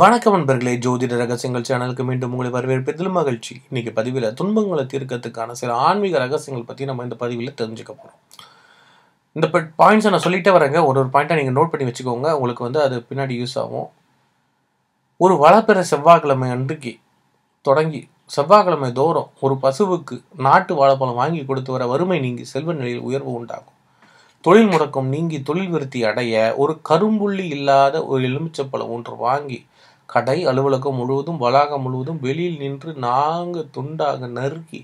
வணக்கம் நண்பர்களே ஜோதிட ரகசியங்கள் சேனலுக்கு மீண்டும் உங்களை வரவேற்பதில் மகிழ்ச்சி இன்னைக்கு பதிவில் துன்பங்களை தீர்க்கறதுக்கான சில ஆன்மீக ரகசியங்கள் பற்றி நம்ம இந்த பதிவில் தெரிஞ்சுக்க போகிறோம் இந்த பாயிண்ட்ஸை நான் சொல்லிட்டே வரேங்க ஒரு ஒரு பாயிண்ட்டை நீங்கள் நோட் பண்ணி வச்சுக்கோங்க உங்களுக்கு வந்து அது பின்னாடி யூஸ் ஆகும் ஒரு வளப்பெற செவ்வாய்க்கிழமை அன்றைக்கு தொடங்கி செவ்வாய்க்கிழமை தோறும் ஒரு பசுவுக்கு நாட்டு வாழைப்பழம் வாங்கி கொடுத்து வர வறுமை நீங்கி செல்வ நிலையில் உயர்வு உண்டாகும் தொழில் முடக்கம் நீங்கி தொழில் விருத்தி அடைய ஒரு கரும்புள்ளி இல்லாத ஒரு எலுமிச்சப்பழம் ஒன்று வாங்கி கடை அலுவலகம் முழுவதும் வளாகம் முழுவதும் வெளியில் நின்று நாங்கள் துண்டாக நறுக்கி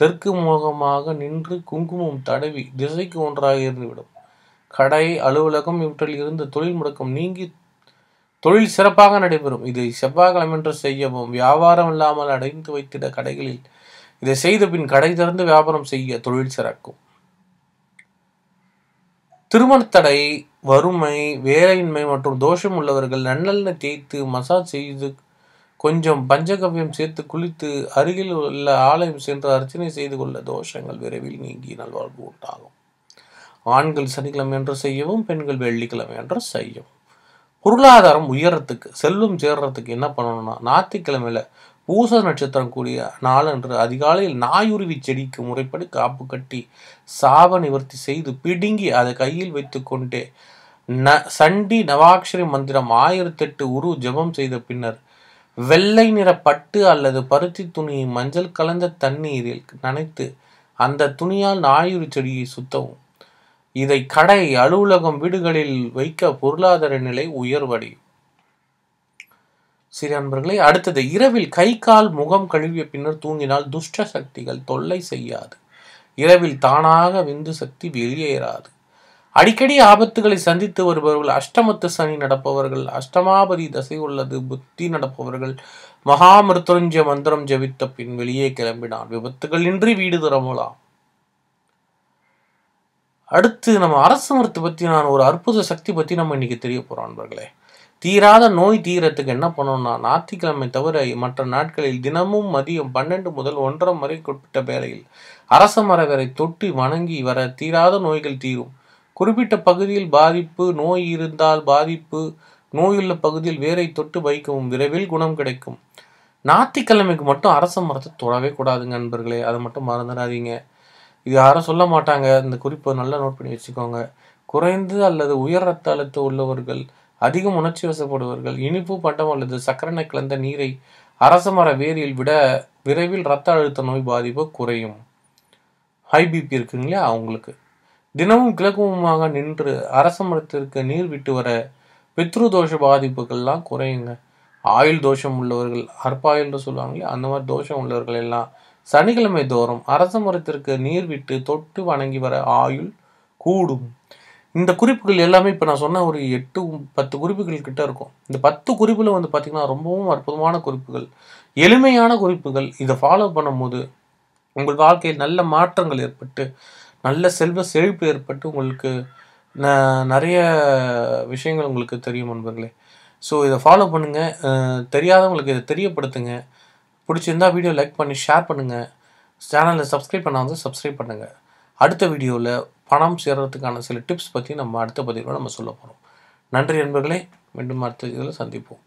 தெற்கு முகமாக நின்று குங்குமம் தடவி திசைக்கு ஒன்றாக இருந்துவிடும் கடை அலுவலகம் இவற்றில் இருந்து தொழில் முடக்கம் நீங்கி தொழில் சிறப்பாக நடைபெறும் இதை செவ்வாய்க்கிழமென்று செய்யவும் வியாபாரம் இல்லாமல் அடைந்து வைத்திட கடைகளில் இதை செய்த பின் கடை திறந்து வியாபாரம் செய்ய தொழில் சிறக்கும் திருமணத்தடை வறுமை வேலையின்மை மற்றும் தோஷம் உள்ளவர்கள் நன்னெண்ணெய் தேய்த்து மசாஜ் செய்து கொஞ்சம் பஞ்சகவ்யம் சேர்த்து குளித்து அருகில் உள்ள ஆலயம் சென்று அர்ச்சனை செய்து கொள்ள தோஷங்கள் விரைவில் நீங்கி நல்வாழ்வு உண்டாகும் ஆண்கள் சனிக்கிழமை என்று செய்யவும் பெண்கள் வெள்ளிக்கிழமை என்று செய்யவும் பொருளாதாரம் உயரத்துக்கு செல்வம் சேர்றதுக்கு என்ன பண்ணணும்னா ஞாயிற்றுக்கிழமையில பூச நட்சத்திரம் கூடிய நாளன்று அதிகாலையில் நாயுருவி செடிக்கு முறைப்படி காப்பு கட்டி சாப நிவர்த்தி செய்து பிடுங்கி அதை கையில் வைத்து கொண்டே ந சண்டி நவாக்ஷரி மந்திரம் ஆயிரத்தெட்டு உரு ஜபம் செய்த பின்னர் வெள்ளை நிற பட்டு அல்லது பருத்தி துணியை மஞ்சள் கலந்த தண்ணீரில் நனைத்து அந்த துணியால் நாயுரு செடியை சுத்தவும் இதை கடை அலுவலகம் வீடுகளில் வைக்க பொருளாதார நிலை உயர்வடையும் சிறிய அன்பர்களை அடுத்தது இரவில் கை கால் முகம் கழுவிய பின்னர் தூங்கினால் துஷ்ட சக்திகள் தொல்லை செய்யாது இரவில் தானாக விந்து சக்தி வெளியேறாது அடிக்கடி ஆபத்துகளை சந்தித்து வருபவர்கள் அஷ்டமத்து சனி நடப்பவர்கள் அஷ்டமாபதி தசை உள்ளது புத்தி நடப்பவர்கள் மகாமிருத்துஞ்ச மந்திரம் ஜபித்த பின் வெளியே கிளம்பினான் விபத்துகள் இன்றி வீடு திரும்பலாம் அடுத்து நம்ம அரசு மரத்தை பற்றி நான் ஒரு அற்புத சக்தி பற்றி நம்ம இன்றைக்கி தெரிய போகிறோம் அன்பர்களே தீராத நோய் தீரத்துக்கு என்ன பண்ணணும்னா ஞாயிற்றுக்கிழமை தவிர மற்ற நாட்களில் தினமும் மதியம் பன்னெண்டு முதல் ஒன்றரை வரை குறிப்பிட்ட வேளையில் அரச மரகரை தொட்டு வணங்கி வர தீராத நோய்கள் தீரும் குறிப்பிட்ட பகுதியில் பாதிப்பு நோய் இருந்தால் பாதிப்பு நோயுள்ள பகுதியில் வேரை தொட்டு வைக்கவும் விரைவில் குணம் கிடைக்கும் ஞாயிற்றுக்கிழமைக்கு மட்டும் அரச மரத்தை தொடவே கூடாதுங்க நண்பர்களே அதை மட்டும் மறந்துடாதீங்க இது யாரும் சொல்ல மாட்டாங்க இந்த குறிப்பை நல்லா நோட் பண்ணி வச்சுக்கோங்க குறைந்து அல்லது உயர் ரத்த அழுத்தம் உள்ளவர்கள் அதிகம் உணர்ச்சி வசப்படுவர்கள் இனிப்பு பண்டம் அல்லது சக்கரனை கலந்த நீரை அரச மர வேரியில் விட விரைவில் இரத்த அழுத்த நோய் பாதிப்பு குறையும் ஹை பிபி அவங்களுக்கு தினமும் கிழக்குமாக நின்று அரச மரத்திற்கு நீர் விட்டு வர பித்ரு தோஷ பாதிப்புகள்லாம் குறையுங்க ஆயுள் தோஷம் உள்ளவர்கள் அற்பாயுள்னு சொல்லுவாங்களே அந்த மாதிரி தோஷம் உள்ளவர்கள் எல்லாம் சனிக்கிழமை தோறும் அரச மரத்திற்கு நீர் விட்டு தொட்டு வணங்கி வர ஆயுள் கூடும் இந்த குறிப்புகள் எல்லாமே இப்போ நான் சொன்ன ஒரு எட்டு பத்து குறிப்புகள் கிட்ட இருக்கும் இந்த பத்து குறிப்பில் வந்து பார்த்திங்கன்னா ரொம்பவும் அற்புதமான குறிப்புகள் எளிமையான குறிப்புகள் இதை ஃபாலோ பண்ணும்போது உங்கள் வாழ்க்கையில் நல்ல மாற்றங்கள் ஏற்பட்டு நல்ல செல்வ செழிப்பு ஏற்பட்டு உங்களுக்கு நிறைய விஷயங்கள் உங்களுக்கு தெரியும் நண்பர்களே ஸோ இதை ஃபாலோ பண்ணுங்கள் தெரியாதவங்களுக்கு இதை தெரியப்படுத்துங்க பிடிச்சிருந்தா வீடியோ லைக் பண்ணி ஷேர் பண்ணுங்கள் சேனலில் சப்ஸ்கிரைப் பண்ணாமல் சப்ஸ்கிரைப் பண்ணுங்கள் அடுத்த வீடியோவில் பணம் சேர்கிறதுக்கான சில டிப்ஸ் பற்றி நம்ம அடுத்த பதிவில் நம்ம சொல்ல போகிறோம் நன்றி நண்பர்களே மீண்டும் அடுத்த இதில் சந்திப்போம்